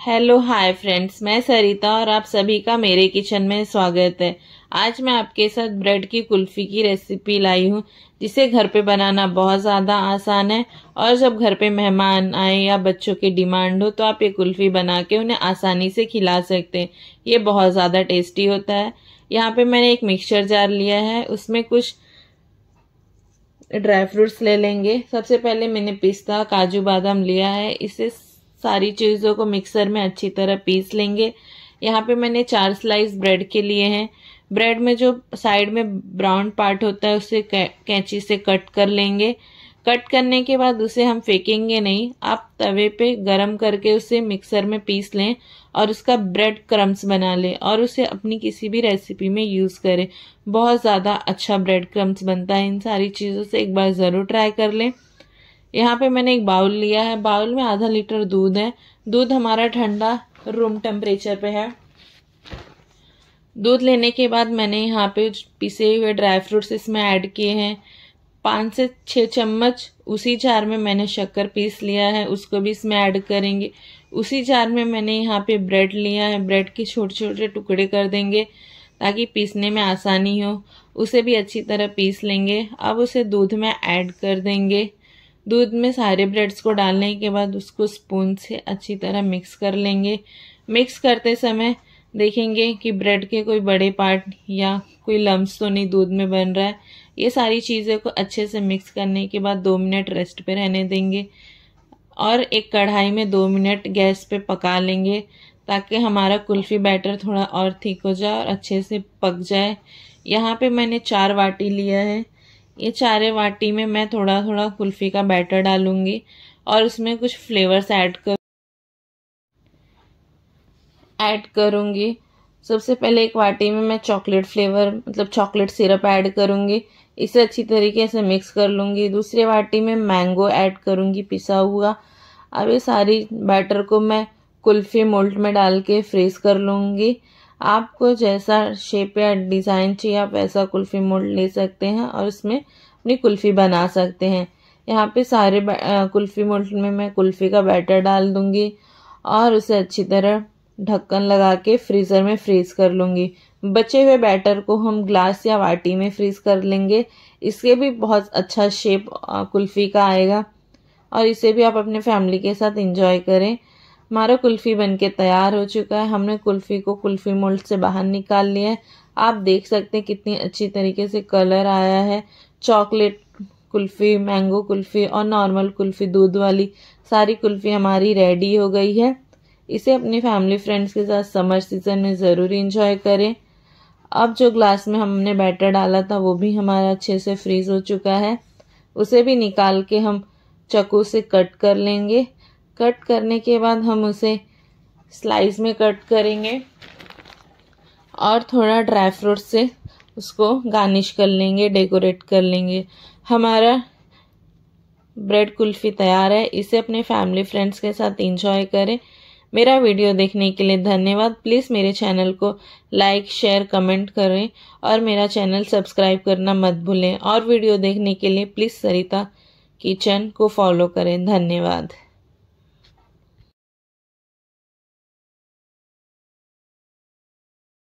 hello hi friends मैं सरिता और आप सभी का मेरे किचन में स्वागत है आज मैं आपके साथ ब्रेड की कुल्फ़ी की रेसिपी लाई हूँ जिसे घर पे बनाना बहुत ज़्यादा आसान है और जब घर पे मेहमान आए या बच्चों की डिमांड हो तो आप ये कुल्फ़ी बना के उन्हें आसानी से खिला सकते हैं ये बहुत ज़्यादा टेस्टी होता है यहाँ पर मैंने एक मिक्सचर जार लिया है उसमें कुछ ड्राई फ्रूट्स ले लेंगे सबसे पहले मैंने पिस्ता काजू बादाम लिया है इसे सारी चीज़ों को मिक्सर में अच्छी तरह पीस लेंगे यहाँ पे मैंने चार स्लाइस ब्रेड के लिए हैं ब्रेड में जो साइड में ब्राउन पार्ट होता है उसे कैंची से कट कर लेंगे कट करने के बाद उसे हम फेंकेंगे नहीं आप तवे पे गरम करके उसे मिक्सर में पीस लें और उसका ब्रेड क्रम्स बना लें और उसे अपनी किसी भी रेसिपी में यूज़ करें बहुत ज़्यादा अच्छा ब्रेड क्रम्स बनता है इन सारी चीज़ों से एक बार ज़रूर ट्राई कर लें यहाँ पे मैंने एक बाउल लिया है बाउल में आधा लीटर दूध है दूध हमारा ठंडा रूम टेम्परेचर पे है दूध लेने के बाद मैंने यहाँ पे पिसे हुए ड्राई फ्रूट्स इसमें ऐड किए हैं पाँच से छः चम्मच उसी जार में मैंने शक्कर पीस लिया है उसको भी इसमें ऐड करेंगे उसी जार में मैंने यहाँ पे ब्रेड लिया है ब्रेड के छोटे छोटे टुकड़े कर देंगे ताकि पीसने में आसानी हो उसे भी अच्छी तरह पीस लेंगे अब उसे दूध में ऐड कर देंगे दूध में सारे ब्रेड्स को डालने के बाद उसको स्पून से अच्छी तरह मिक्स कर लेंगे मिक्स करते समय देखेंगे कि ब्रेड के कोई बड़े पार्ट या कोई लम्ब तो नहीं दूध में बन रहा है ये सारी चीज़ें को अच्छे से मिक्स करने के बाद दो मिनट रेस्ट पे रहने देंगे और एक कढ़ाई में दो मिनट गैस पे पका लेंगे ताकि हमारा कुल्फ़ी बैटर थोड़ा और ठीक हो जाए और अच्छे से पक जाए यहाँ पे मैंने चार वाटी लिया है ये चारे वाटी में मैं थोड़ा थोड़ा कुल्फ़ी का बैटर डालूंगी और उसमें कुछ फ्लेवर्स ऐड कर ऐड करूंगी सबसे पहले एक वाटी में मैं चॉकलेट फ्लेवर मतलब चॉकलेट सिरप ऐड करूंगी इसे अच्छी तरीके से मिक्स कर लूंगी दूसरी वाटी में मैंगो ऐड करूंगी पिसा हुआ अब ये सारी बैटर को मैं कुल्फ़ी मोल्ट में डाल के फ्रीज़ कर लूंगी आपको जैसा शेप या डिज़ाइन चाहिए आप ऐसा कुल्फ़ी मोल्ड ले सकते हैं और उसमें अपनी कुल्फ़ी बना सकते हैं यहाँ पे सारे कुल्फ़ी मोल्ड में मैं कुल्फ़ी का बैटर डाल दूँगी और उसे अच्छी तरह ढक्कन लगा के फ्रीज़र में फ्रीज़ कर लूँगी बचे हुए बैटर को हम ग्लास या वाटी में फ्रीज़ कर लेंगे इसके भी बहुत अच्छा शेप कुल्फ़ी का आएगा और इसे भी आप अपने फैमिली के साथ इंजॉय करें हमारा कुल्फ़ी बनके तैयार हो चुका है हमने कुल्फ़ी को कुल्फ़ी मोल्ड से बाहर निकाल लिया है आप देख सकते हैं कितनी अच्छी तरीके से कलर आया है चॉकलेट कुल्फ़ी मैंगो कुल्फ़ी और नॉर्मल कुल्फ़ी दूध वाली सारी कुल्फ़ी हमारी रेडी हो गई है इसे अपनी फैमिली फ्रेंड्स के साथ समर सीज़न में ज़रूर इंजॉय करें अब जो ग्लास में हमने बैटर डाला था वो भी हमारा अच्छे से फ्रीज़ हो चुका है उसे भी निकाल के हम चक्कू से कट कर लेंगे कट करने के बाद हम उसे स्लाइस में कट करेंगे और थोड़ा ड्राई फ्रूट से उसको गार्निश कर लेंगे डेकोरेट कर लेंगे हमारा ब्रेड कुल्फ़ी तैयार है इसे अपने फैमिली फ्रेंड्स के साथ इंजॉय करें मेरा वीडियो देखने के लिए धन्यवाद प्लीज़ मेरे चैनल को लाइक शेयर कमेंट करें और मेरा चैनल सब्सक्राइब करना मत भूलें और वीडियो देखने के लिए प्लीज़ सरिता किचन को फॉलो करें धन्यवाद